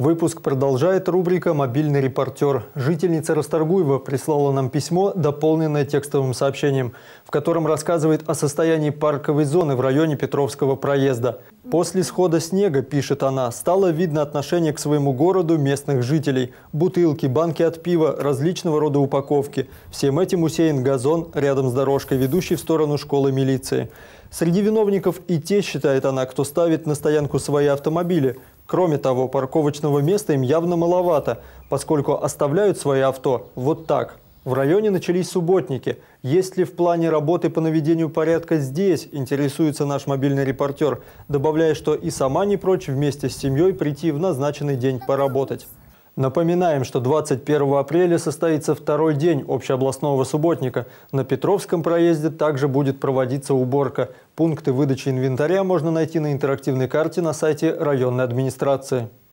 Выпуск продолжает рубрика «Мобильный репортер». Жительница Расторгуева прислала нам письмо, дополненное текстовым сообщением, в котором рассказывает о состоянии парковой зоны в районе Петровского проезда. После схода снега, пишет она, стало видно отношение к своему городу местных жителей. Бутылки, банки от пива, различного рода упаковки. Всем этим усеян газон рядом с дорожкой, ведущей в сторону школы милиции. Среди виновников и те, считает она, кто ставит на стоянку свои автомобили, Кроме того, парковочного места им явно маловато, поскольку оставляют свои авто вот так. В районе начались субботники. Есть ли в плане работы по наведению порядка здесь, интересуется наш мобильный репортер, добавляя, что и сама не прочь вместе с семьей прийти в назначенный день поработать. Напоминаем, что 21 апреля состоится второй день общеобластного субботника. На Петровском проезде также будет проводиться уборка. Пункты выдачи инвентаря можно найти на интерактивной карте на сайте районной администрации.